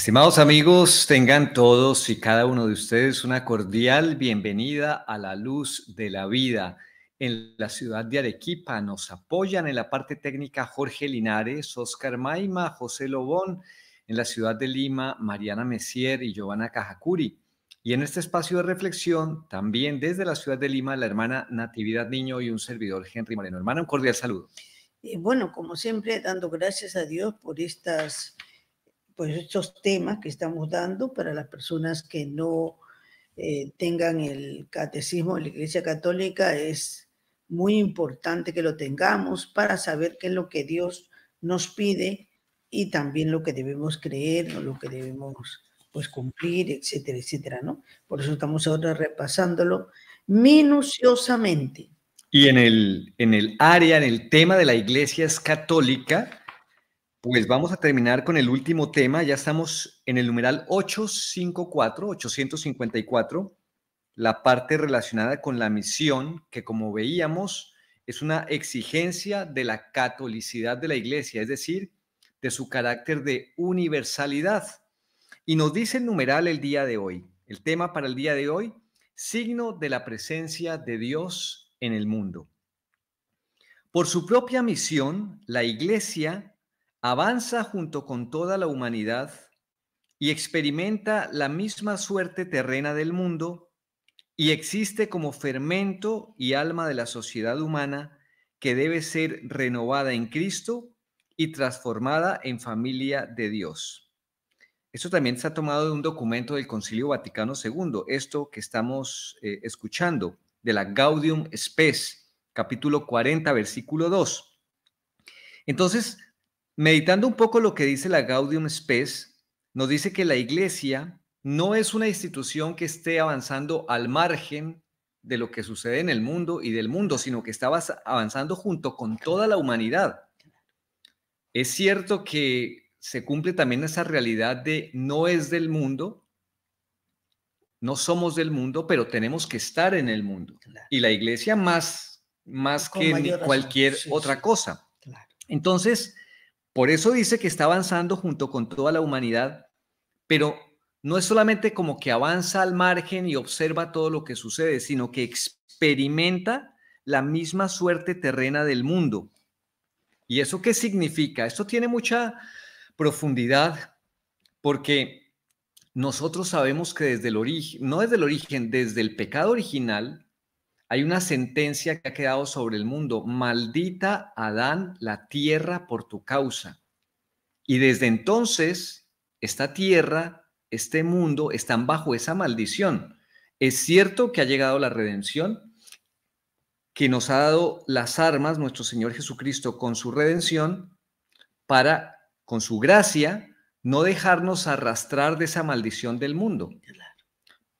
Estimados amigos, tengan todos y cada uno de ustedes una cordial bienvenida a la luz de la vida. En la ciudad de Arequipa nos apoyan en la parte técnica Jorge Linares, Oscar Maima, José Lobón, en la ciudad de Lima, Mariana Messier y Giovanna Cajacuri. Y en este espacio de reflexión, también desde la ciudad de Lima, la hermana Natividad Niño y un servidor Henry Moreno. Hermana, un cordial saludo. Eh, bueno, como siempre, dando gracias a Dios por estas pues estos temas que estamos dando para las personas que no eh, tengan el catecismo de la Iglesia Católica es muy importante que lo tengamos para saber qué es lo que Dios nos pide y también lo que debemos creer o lo que debemos pues cumplir, etcétera, etcétera, ¿no? Por eso estamos ahora repasándolo minuciosamente. Y en el, en el área, en el tema de la iglesia católica, pues vamos a terminar con el último tema. Ya estamos en el numeral 854, 854, la parte relacionada con la misión, que como veíamos es una exigencia de la catolicidad de la iglesia, es decir, de su carácter de universalidad. Y nos dice el numeral el día de hoy, el tema para el día de hoy, signo de la presencia de Dios en el mundo. Por su propia misión, la iglesia avanza junto con toda la humanidad y experimenta la misma suerte terrena del mundo y existe como fermento y alma de la sociedad humana que debe ser renovada en Cristo y transformada en familia de Dios. Esto también se ha tomado de un documento del Concilio Vaticano II, esto que estamos eh, escuchando, de la Gaudium Spes, capítulo 40, versículo 2. Entonces, Meditando un poco lo que dice la Gaudium Spes, nos dice que la iglesia no es una institución que esté avanzando al margen de lo que sucede en el mundo y del mundo, sino que está avanzando junto con toda la humanidad. Es cierto que se cumple también esa realidad de no es del mundo, no somos del mundo, pero tenemos que estar en el mundo. Y la iglesia más, más que cualquier otra cosa. Entonces, por eso dice que está avanzando junto con toda la humanidad, pero no es solamente como que avanza al margen y observa todo lo que sucede, sino que experimenta la misma suerte terrena del mundo. ¿Y eso qué significa? Esto tiene mucha profundidad porque nosotros sabemos que desde el origen, no desde el origen, desde el pecado original, hay una sentencia que ha quedado sobre el mundo. Maldita Adán la tierra por tu causa. Y desde entonces, esta tierra, este mundo, están bajo esa maldición. Es cierto que ha llegado la redención, que nos ha dado las armas nuestro Señor Jesucristo con su redención para, con su gracia, no dejarnos arrastrar de esa maldición del mundo.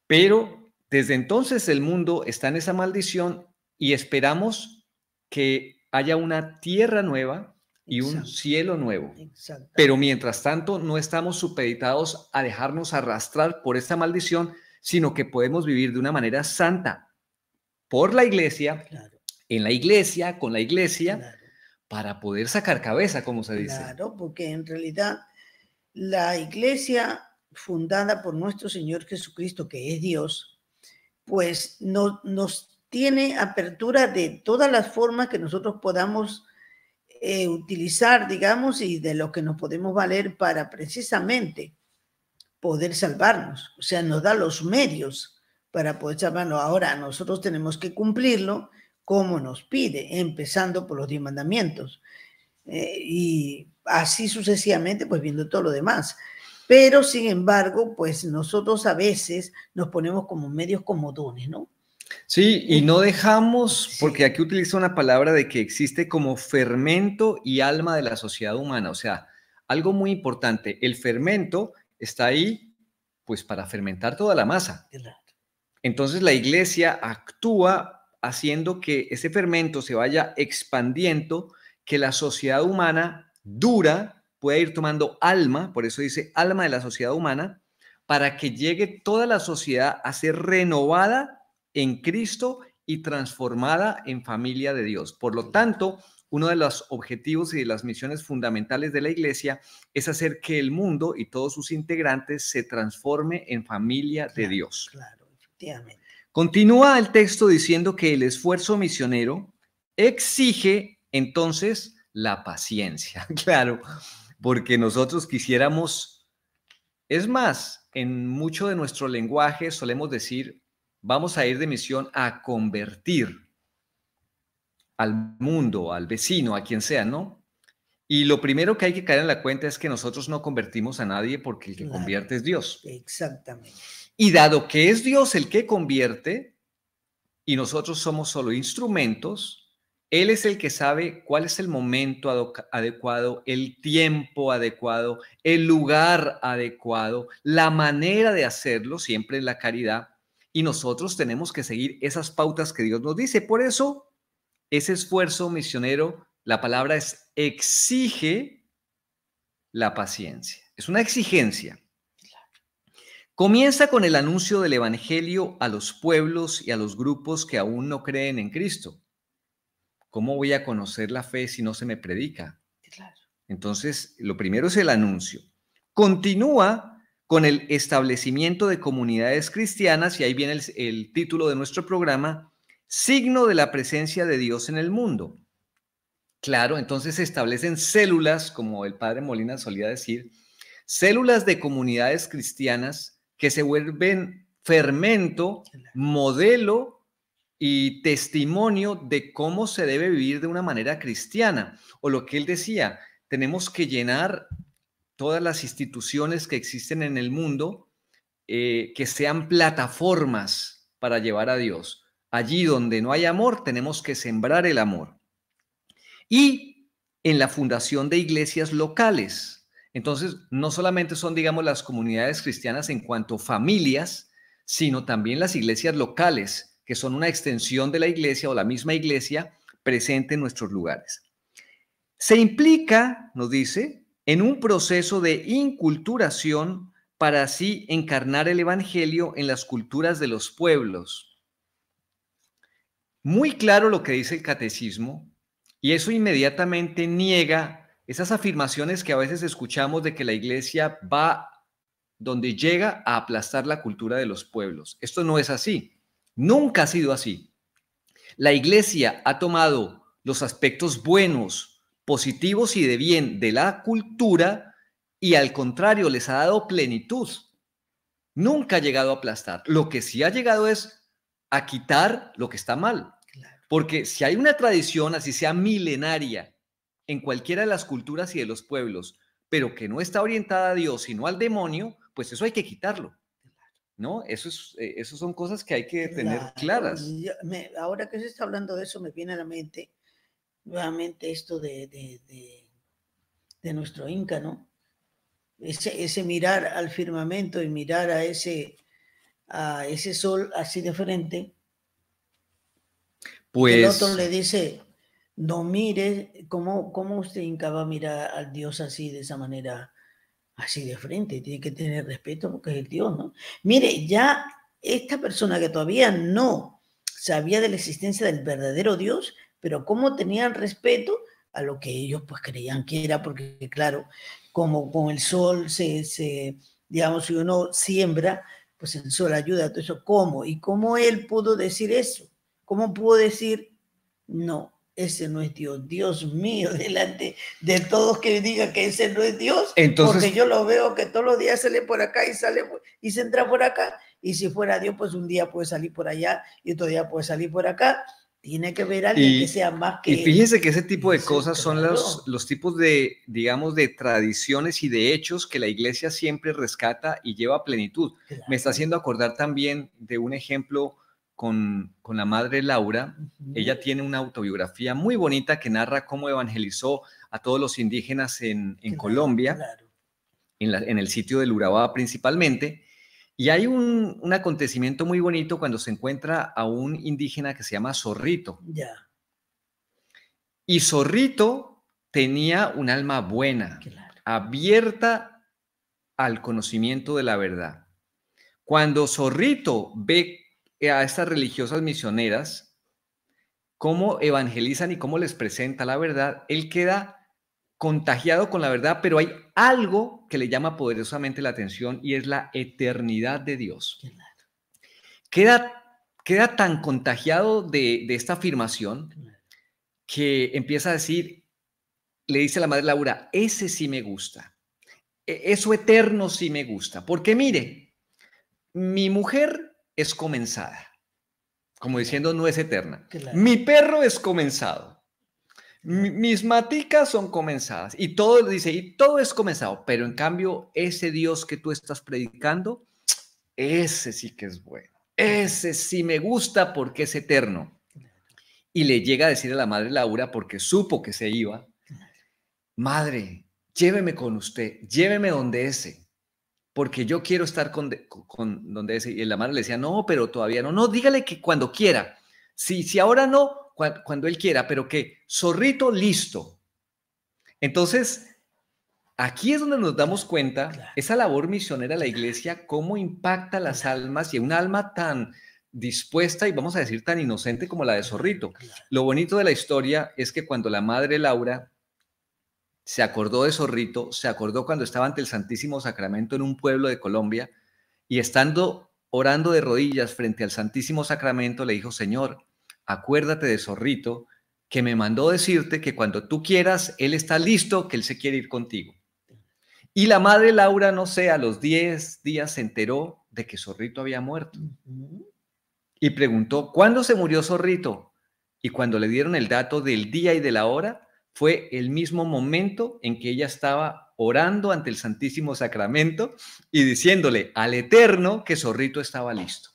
Pero desde entonces el mundo está en esa maldición y esperamos que haya una tierra nueva y un cielo nuevo. Pero mientras tanto no estamos supeditados a dejarnos arrastrar por esta maldición, sino que podemos vivir de una manera santa por la iglesia, en la iglesia, con la iglesia, para poder sacar cabeza, como se dice. Claro, porque en realidad la iglesia fundada por nuestro Señor Jesucristo, que es Dios, pues no, nos tiene apertura de todas las formas que nosotros podamos eh, utilizar, digamos, y de lo que nos podemos valer para precisamente poder salvarnos. O sea, nos da los medios para poder salvarnos. Ahora nosotros tenemos que cumplirlo como nos pide, empezando por los diez mandamientos. Eh, y así sucesivamente, pues viendo todo lo demás. Pero, sin embargo, pues nosotros a veces nos ponemos como medios comodones, ¿no? Sí, y no dejamos, porque aquí utiliza una palabra de que existe como fermento y alma de la sociedad humana, o sea, algo muy importante, el fermento está ahí pues para fermentar toda la masa. Entonces la iglesia actúa haciendo que ese fermento se vaya expandiendo, que la sociedad humana dura Puede ir tomando alma, por eso dice alma de la sociedad humana, para que llegue toda la sociedad a ser renovada en Cristo y transformada en familia de Dios. Por lo tanto, uno de los objetivos y de las misiones fundamentales de la Iglesia es hacer que el mundo y todos sus integrantes se transforme en familia de Dios. Claro, Continúa el texto diciendo que el esfuerzo misionero exige entonces la paciencia. Claro, porque nosotros quisiéramos, es más, en mucho de nuestro lenguaje solemos decir, vamos a ir de misión a convertir al mundo, al vecino, a quien sea, ¿no? Y lo primero que hay que caer en la cuenta es que nosotros no convertimos a nadie porque el que convierte es Dios. Exactamente. Y dado que es Dios el que convierte y nosotros somos solo instrumentos, él es el que sabe cuál es el momento adecuado, el tiempo adecuado, el lugar adecuado, la manera de hacerlo, siempre es la caridad. Y nosotros tenemos que seguir esas pautas que Dios nos dice. Por eso, ese esfuerzo misionero, la palabra es exige la paciencia. Es una exigencia. Comienza con el anuncio del Evangelio a los pueblos y a los grupos que aún no creen en Cristo. ¿cómo voy a conocer la fe si no se me predica? Entonces, lo primero es el anuncio. Continúa con el establecimiento de comunidades cristianas, y ahí viene el, el título de nuestro programa, signo de la presencia de Dios en el mundo. Claro, entonces se establecen células, como el padre Molina solía decir, células de comunidades cristianas que se vuelven fermento, modelo y testimonio de cómo se debe vivir de una manera cristiana. O lo que él decía, tenemos que llenar todas las instituciones que existen en el mundo, eh, que sean plataformas para llevar a Dios. Allí donde no hay amor, tenemos que sembrar el amor. Y en la fundación de iglesias locales. Entonces, no solamente son, digamos, las comunidades cristianas en cuanto familias, sino también las iglesias locales que son una extensión de la iglesia o la misma iglesia presente en nuestros lugares. Se implica, nos dice, en un proceso de inculturación para así encarnar el Evangelio en las culturas de los pueblos. Muy claro lo que dice el catecismo, y eso inmediatamente niega esas afirmaciones que a veces escuchamos de que la iglesia va donde llega a aplastar la cultura de los pueblos. Esto no es así. Nunca ha sido así. La iglesia ha tomado los aspectos buenos, positivos y de bien de la cultura y al contrario les ha dado plenitud. Nunca ha llegado a aplastar. Lo que sí ha llegado es a quitar lo que está mal. Porque si hay una tradición, así sea milenaria, en cualquiera de las culturas y de los pueblos, pero que no está orientada a Dios, sino al demonio, pues eso hay que quitarlo. ¿no? Eh, eso, son cosas que hay que tener claras. ahora que se está hablando de eso, me viene a la mente nuevamente esto de, nuestro Inca, ¿no? Ese, mirar al firmamento y mirar a ese, a ese sol así de frente. Pues... El otro le dice, no mires, ¿cómo, cómo usted Inca va a mirar al Dios así, de esa manera? así de frente, tiene que tener respeto porque es el Dios, ¿no? Mire, ya esta persona que todavía no sabía de la existencia del verdadero Dios, pero cómo tenían respeto a lo que ellos pues creían que era, porque claro, como con el sol se, se digamos, si uno siembra, pues el sol ayuda, a todo eso, ¿cómo? ¿Y cómo él pudo decir eso? ¿Cómo pudo decir, no, ese no es Dios, Dios mío, delante de todos que digan que ese no es Dios, porque yo lo veo que todos los días sale por acá y sale y se entra por acá, y si fuera Dios, pues un día puede salir por allá y otro día puede salir por acá. Tiene que ver alguien que sea más que... Y fíjense que ese tipo de cosas son los, los tipos de, digamos, de tradiciones y de hechos que la iglesia siempre rescata y lleva a plenitud. Me está haciendo acordar también de un ejemplo con, la madre Laura. Ella tiene una autobiografía muy bonita que narra cómo evangelizó a todos los indígenas en, Colombia, En, el sitio del Urabá principalmente. Y hay un, acontecimiento muy bonito cuando se encuentra a un indígena que se llama Zorrito. Y Zorrito tenía un alma buena, abierta al conocimiento de la verdad. Cuando Zorrito ve eh, a estas religiosas misioneras, cómo evangelizan y cómo les presenta la verdad, él queda contagiado con la verdad, pero hay algo que le llama poderosamente la atención y es la eternidad de Dios. Queda, queda tan contagiado de, de esta afirmación que empieza a decir, le dice la madre Laura, ese sí me gusta, e, eso eterno sí me gusta, porque mire, mi mujer es comenzada. Como diciendo, no es eterna. Mi perro es comenzado. mis maticas son comenzadas. Y todo dice, y todo es comenzado. Pero en cambio, ese Dios que tú estás predicando, ese sí que es bueno. Ese sí me gusta porque es eterno. Y le llega a decir a la madre Laura, porque supo que se iba, madre, lléveme con usted, lléveme donde ese porque yo quiero estar con, donde ese, y la madre le decía, no, pero todavía no, no, dígale que cuando quiera, si, si ahora no, cuando él quiera, pero que zorrito listo. Entonces, aquí es donde nos damos cuenta, esa labor misionera de la iglesia, cómo impacta las almas y un alma tan dispuesta y vamos a decir tan inocente como la de zorrito. Lo bonito de la historia es que cuando la madre Laura se acordó de Zorrito, se acordó cuando estaba ante el Santísimo Sacramento en un pueblo de Colombia y estando orando de rodillas frente al Santísimo Sacramento le dijo, Señor, acuérdate de Zorrito, que me mandó decirte que cuando tú quieras, Él está listo, que Él se quiere ir contigo. Y la madre Laura, no sé, a los 10 días se enteró de que Zorrito había muerto. Y preguntó, ¿cuándo se murió Zorrito? Y cuando le dieron el dato del día y de la hora, fue el mismo momento en que ella estaba orando ante el Santísimo Sacramento y diciéndole al Eterno que Zorrito estaba listo.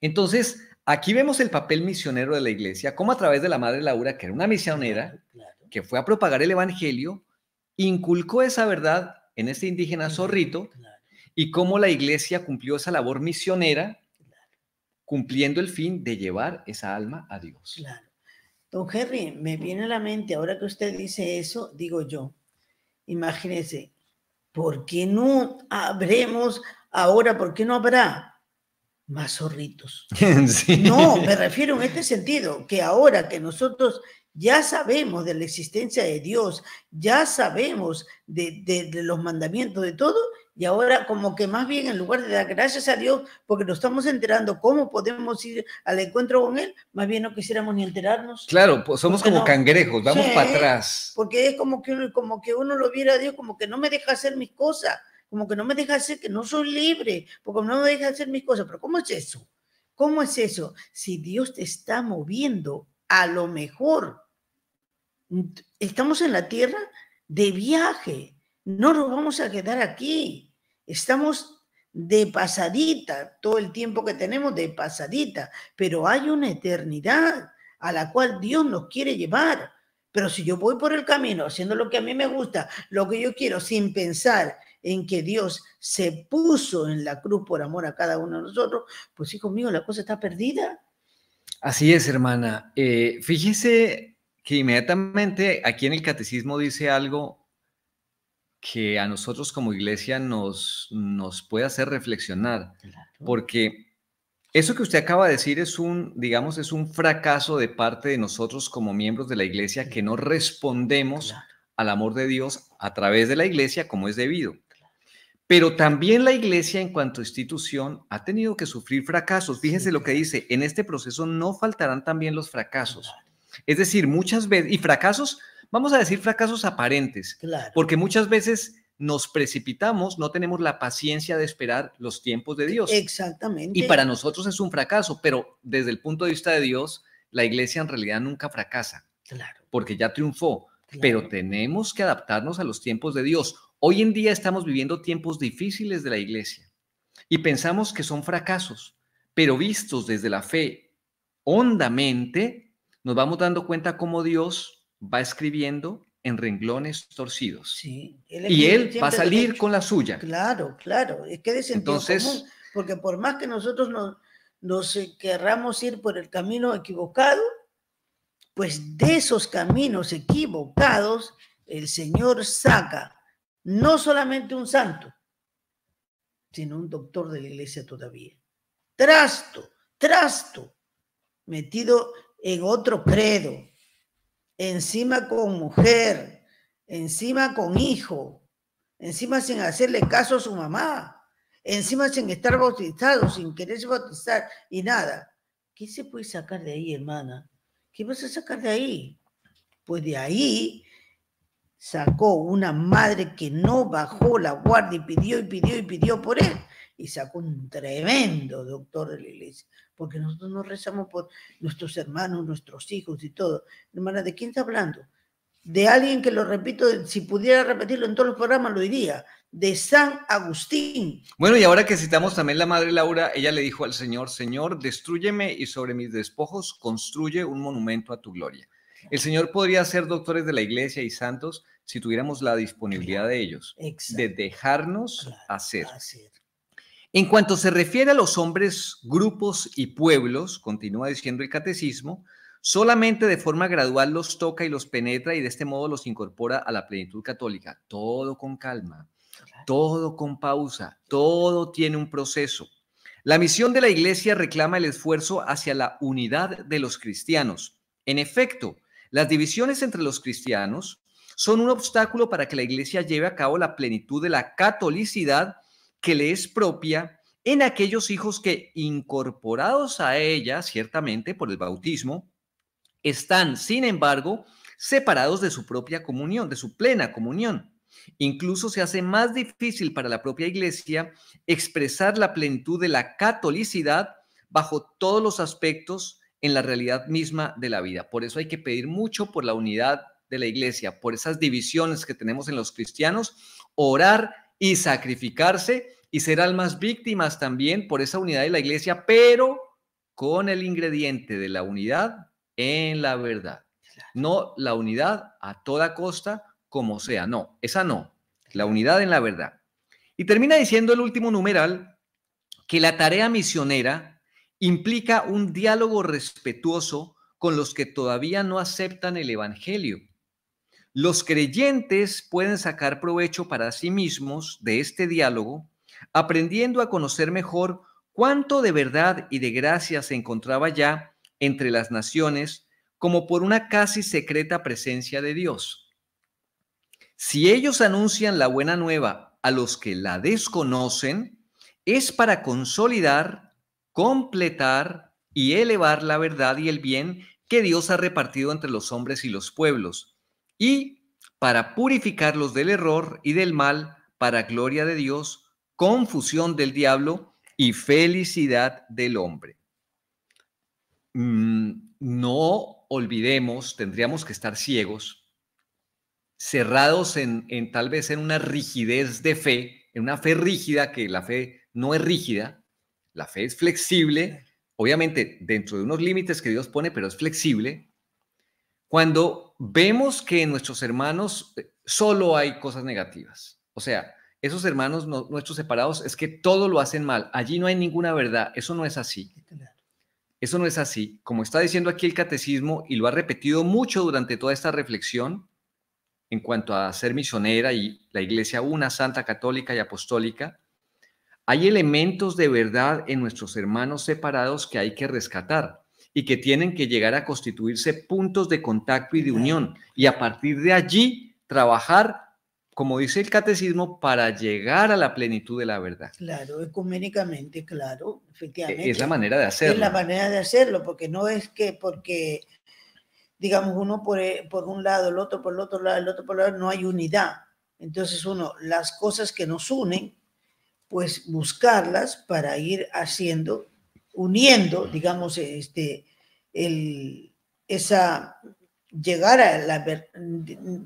Entonces, aquí vemos el papel misionero de la iglesia, como a través de la Madre Laura, que era una misionera, que fue a propagar el Evangelio, inculcó esa verdad en este indígena Zorrito y cómo la iglesia cumplió esa labor misionera, cumpliendo el fin de llevar esa alma a Dios. Don Henry, me viene a la mente, ahora que usted dice eso, digo yo, imagínese, ¿por qué no habremos ahora, por qué no habrá más zorritos? No, me refiero en este sentido, que ahora que nosotros ya sabemos de la existencia de Dios, ya sabemos de los mandamientos, de todo, y ahora como que más bien en lugar de dar gracias a Dios porque nos estamos enterando cómo podemos ir al encuentro con Él, más bien no quisiéramos ni enterarnos. Claro, pues somos como cangrejos, vamos para atrás. Porque es como que, uno, como que uno lo viera a Dios como que no me deja hacer mis cosas, como que no me deja hacer, que no soy libre, porque no me deja hacer mis cosas. Pero ¿cómo es eso? ¿Cómo es eso? Si Dios te está moviendo, a lo mejor mm, estamos en la tierra de viaje, no nos vamos a quedar aquí. Estamos de pasadita, todo el tiempo que tenemos de pasadita, pero hay una eternidad a la cual Dios nos quiere llevar. Pero si yo voy por el camino haciendo lo que a mí me gusta, lo que yo quiero, sin pensar en que Dios se puso en la cruz por amor a cada uno de nosotros, pues hijo mío, la cosa está perdida. Así es, hermana. Eh, fíjese que inmediatamente aquí en el catecismo dice algo que a nosotros como iglesia nos, nos puede hacer reflexionar, porque eso que usted acaba de decir es un, digamos, es un fracaso de parte de nosotros como miembros de la iglesia que no respondemos al amor de Dios a través de la iglesia como es debido. Pero también la iglesia en cuanto a institución ha tenido que sufrir fracasos. Fíjense lo que dice, en este proceso no faltarán también los fracasos. Es decir, muchas veces, y fracasos vamos a decir fracasos aparentes, porque muchas veces nos precipitamos, no tenemos la paciencia de esperar los tiempos de Dios. Exactamente. Y para nosotros es un fracaso, pero desde el punto de vista de Dios, la iglesia en realidad nunca fracasa. Claro. Porque ya triunfó, pero tenemos que adaptarnos a los tiempos de Dios. Hoy en día estamos viviendo tiempos difíciles de la iglesia y pensamos que son fracasos, pero vistos desde la fe hondamente, nos vamos dando cuenta cómo Dios va escribiendo en renglones torcidos. Sí, y él va a salir con la suya. Claro, claro. Es que de Entonces, porque por más que nosotros nos, nos eh, querramos ir por el camino equivocado, pues de esos caminos equivocados el Señor saca no solamente un santo, sino un doctor de la iglesia todavía. Trasto, trasto, metido en otro credo, encima con mujer, encima con hijo, encima sin hacerle caso a su mamá, encima sin estar bautizado, sin quererse bautizar y nada. ¿Qué se puede sacar de ahí, hermana? ¿Qué vas a sacar de ahí? Pues de ahí sacó una madre que no bajó la guardia y pidió y pidió y pidió por él y sacó un tremendo doctor de la iglesia, porque nosotros no rezamos por nuestros hermanos, nuestros hijos y todo. Hermana, ¿de quién está hablando? De alguien que lo repito, si pudiera repetirlo en todos los programas, lo diría, de San Agustín. Bueno, y ahora que citamos también la Madre Laura, ella le dijo al Señor, Señor, destruyeme y sobre mis despojos construye un monumento a tu gloria. El Señor podría ser doctores de la iglesia y santos si tuviéramos la disponibilidad de ellos, de dejarnos hacer. En cuanto se refiere a los hombres, grupos y pueblos, continúa diciendo el catecismo, solamente de forma gradual los toca y los penetra y de este modo los incorpora a la plenitud católica. Todo con calma, todo con pausa, todo tiene un proceso. La misión de la Iglesia reclama el esfuerzo hacia la unidad de los cristianos. En efecto, las divisiones entre los cristianos son un obstáculo para que la Iglesia lleve a cabo la plenitud de la catolicidad que le es propia en aquellos hijos que, incorporados a ella, ciertamente por el bautismo, están, sin embargo, separados de su propia comunión, de su plena comunión. Incluso se hace más difícil para la propia Iglesia expresar la plenitud de la catolicidad bajo todos los aspectos en la realidad misma de la vida. Por eso hay que pedir mucho por la unidad de la Iglesia, por esas divisiones que tenemos en los cristianos, orar y sacrificarse y ser almas víctimas también por esa unidad de la iglesia, pero con el ingrediente de la unidad en la verdad. No la unidad a toda costa, como sea, no, esa no, la unidad en la verdad. Y termina diciendo el último numeral que la tarea misionera implica un diálogo respetuoso con los que todavía no aceptan el Evangelio los creyentes pueden sacar provecho para sí mismos de este diálogo, aprendiendo a conocer mejor cuánto de verdad y de gracia se encontraba ya entre las naciones como por una casi secreta presencia de Dios. Si ellos anuncian la buena nueva a los que la desconocen, es para consolidar, completar y elevar la verdad y el bien que Dios ha repartido entre los hombres y los pueblos y para purificarlos del error y del mal, para gloria de Dios, confusión del diablo y felicidad del hombre. Mm, no olvidemos, tendríamos que estar ciegos, cerrados en, en tal vez en una rigidez de fe, en una fe rígida, que la fe no es rígida, la fe es flexible, obviamente dentro de unos límites que Dios pone, pero es flexible, cuando vemos que en nuestros hermanos eh, solo hay cosas negativas. O sea, esos hermanos nuestros separados es que todo lo hacen mal. Allí no hay ninguna verdad. Eso no es así. Eso no es así. Como está diciendo aquí el catecismo y lo ha repetido mucho durante toda esta reflexión en cuanto a ser misionera y la iglesia una, santa, católica y apostólica, hay elementos de verdad en nuestros hermanos separados que hay que rescatar y que tienen que llegar a constituirse puntos de contacto y de unión y a partir de allí trabajar como dice el catecismo, para llegar a la plenitud de la verdad. Claro, ecuménicamente, claro, efectivamente. Es la manera de hacerlo. Es la manera de hacerlo, porque no es que porque, digamos, uno eh, por, un lado, el otro por el otro lado, el otro por el otro, no hay unidad. Entonces uno, las cosas que nos unen, pues buscarlas para ir haciendo uniendo, digamos, este, el, esa, llegar a la,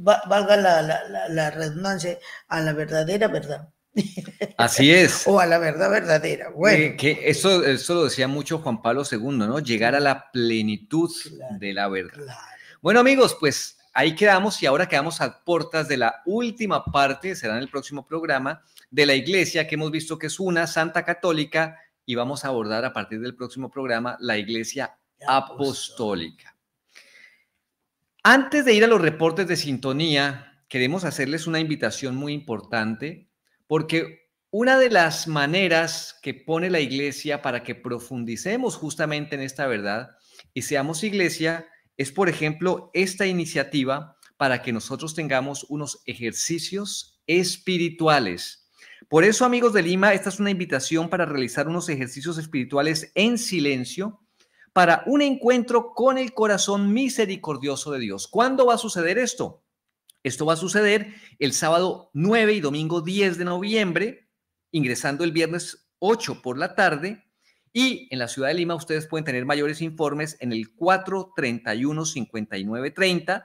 valga la, la, la redundancia, a la verdadera verdad. Así es. o a la verdad verdadera. Bueno. que eso, eso lo decía mucho Juan Pablo II, ¿no? Llegar a la plenitud de la verdad. Bueno, amigos, pues ahí quedamos y ahora quedamos a puertas de la última parte, será en el próximo programa, de la iglesia que hemos visto que es una santa católica y vamos a abordar a partir del próximo programa la Iglesia Apostólica. Antes de ir a los reportes de sintonía, queremos hacerles una invitación muy importante porque una de las maneras que pone la Iglesia para que profundicemos justamente en esta verdad y seamos Iglesia es, por ejemplo, esta iniciativa para que nosotros tengamos unos ejercicios espirituales por eso, amigos de Lima, esta es una invitación para realizar unos ejercicios espirituales en silencio para un encuentro con el corazón misericordioso de Dios. ¿Cuándo va a suceder esto? Esto va a suceder el sábado 9 y domingo 10 de noviembre, ingresando el viernes 8 por la tarde. Y en la ciudad de Lima ustedes pueden tener mayores informes en el 431-5930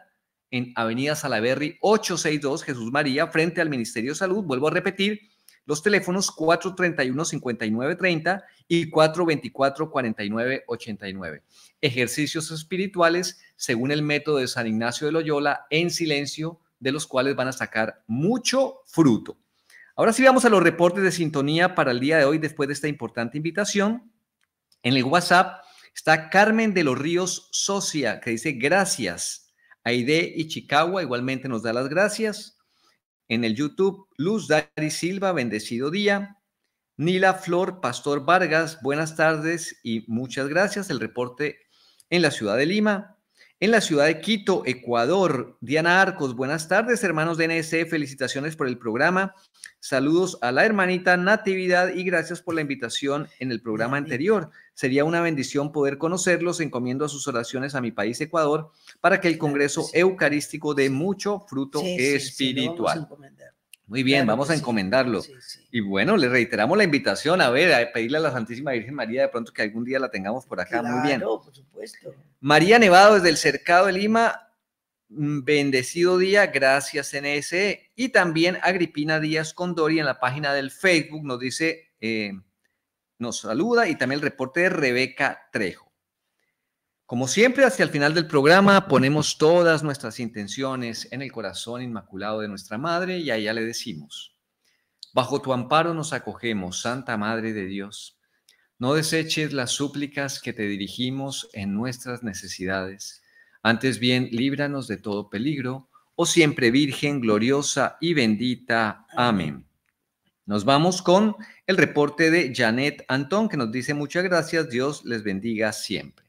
en Avenida Salaberry 862 Jesús María frente al Ministerio de Salud. Vuelvo a repetir, los teléfonos 431-5930 y 424-4989. Ejercicios espirituales según el método de San Ignacio de Loyola en silencio, de los cuales van a sacar mucho fruto. Ahora sí vamos a los reportes de sintonía para el día de hoy después de esta importante invitación. En el WhatsApp está Carmen de los Ríos Socia, que dice gracias. Aide Ichikawa igualmente nos da las gracias en el YouTube, Luz Dari Silva, bendecido día. Nila Flor, Pastor Vargas, buenas tardes y muchas gracias. El reporte en la ciudad de Lima. En la ciudad de Quito, Ecuador, Diana Arcos, buenas tardes, hermanos de NSE, felicitaciones por el programa. Saludos a la hermanita Natividad y gracias por la invitación en el programa anterior. Sería una bendición poder conocerlos. Encomiendo a sus oraciones a mi país, Ecuador, para que el Congreso Eucarístico dé mucho fruto espiritual. Muy bien, vamos a encomendarlo. Y bueno, le reiteramos la invitación a ver, a pedirle a la Santísima Virgen María de pronto que algún día la tengamos por acá. Muy bien. por supuesto. María Nevado desde el Cercado de Lima, mm, bendecido día, gracias NSE. Y también Agripina Díaz Condori en la página del Facebook nos dice, eh, nos saluda y también el reporte de Rebeca Trejo. Como siempre, hacia el final del programa ponemos todas nuestras intenciones en el corazón inmaculado de nuestra Madre y allá le decimos, bajo tu amparo nos acogemos, Santa Madre de Dios. No deseches las súplicas que te dirigimos en nuestras necesidades. Antes bien, líbranos de todo peligro, oh siempre Virgen, gloriosa y bendita. Amén. Nos vamos con el reporte de Janet Antón, que nos dice muchas gracias, Dios les bendiga siempre.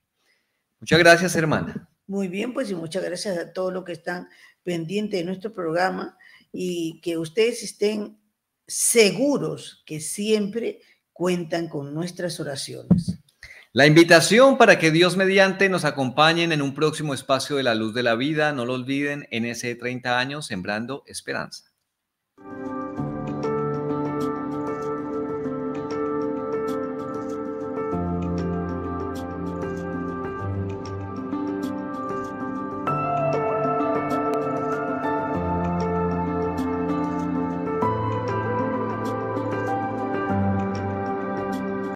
Muchas gracias, hermana. Muy bien, pues y muchas gracias a todos los que están pendientes de nuestro programa y que ustedes estén seguros que siempre cuentan con nuestras oraciones. La invitación para que Dios mediante nos acompañen en un próximo espacio de la luz de la vida, no lo olviden, en ese 30 años, sembrando esperanza.